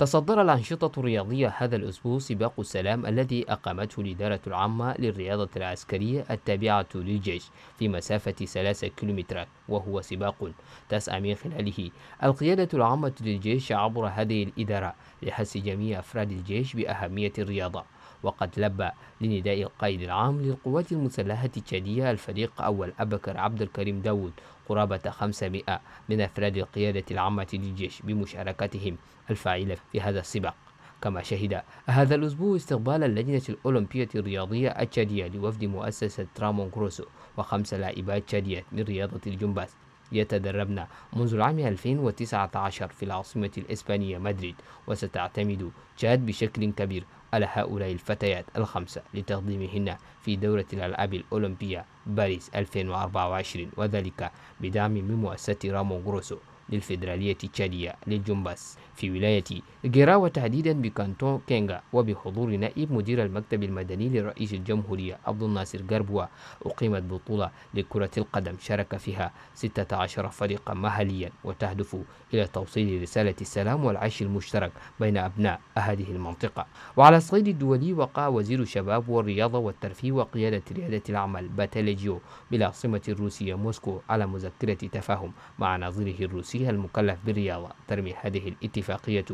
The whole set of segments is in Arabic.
تصدر الأنشطة الرياضية هذا الأسبوع سباق السلام الذي أقامته الإدارة العامة للرياضة العسكرية التابعة للجيش في مسافة 3 كيلومترات وهو سباق تسعى من خلاله القيادة العامة للجيش عبر هذه الإدارة لحس جميع أفراد الجيش بأهمية الرياضة وقد لبى لنداء القائد العام للقوات المسلحة التشادية الفريق أول أبكر عبد الكريم داود قرابة 500 من أفراد القيادة العامة للجيش بمشاركتهم الفاعلة في هذا السباق كما شهد هذا الأسبوع استقبال اللجنة الأولمبية الرياضية التشادية لوفد مؤسسة رامون كروسو وخمس لاعبات تشاديات من رياضة الجمباز يتدربن منذ العام 2019 في العاصمة الإسبانية مدريد وستعتمد تشاد بشكل كبير على هؤلاء الفتيات الخمسة لتقديمهن في دورة الألعاب الأولمبية باريس 2024 وذلك بدعم من مؤسسة رامون غروسو للفيدرالية التشادية للجنباس في ولاية جيرا وتحديدا بكانتون كينغا وبحضور نائب مدير المكتب المدني لرئيس الجمهورية عبد الناصر قربوة أقيمت بطولة لكرة القدم شارك فيها 16 فريقا محليا وتهدف إلى توصيل رسالة السلام والعيش المشترك بين أبناء هذه المنطقة وعلى الصعيد الدولي وقع وزير الشباب والرياضة والترفيه وقيادة ريادة العمل باتاليجيو بالعاصمة الروسية موسكو على مذكرة تفاهم مع ناظره الروسي الخارجية المكلف بالرياضة ترمي هذه الاتفاقية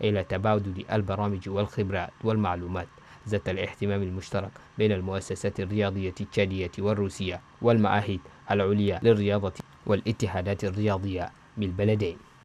إلى تبادل البرامج والخبرات والمعلومات ذات الاهتمام المشترك بين المؤسسات الرياضية التشادية والروسية والمعاهد العليا للرياضة والاتحادات الرياضية بالبلدين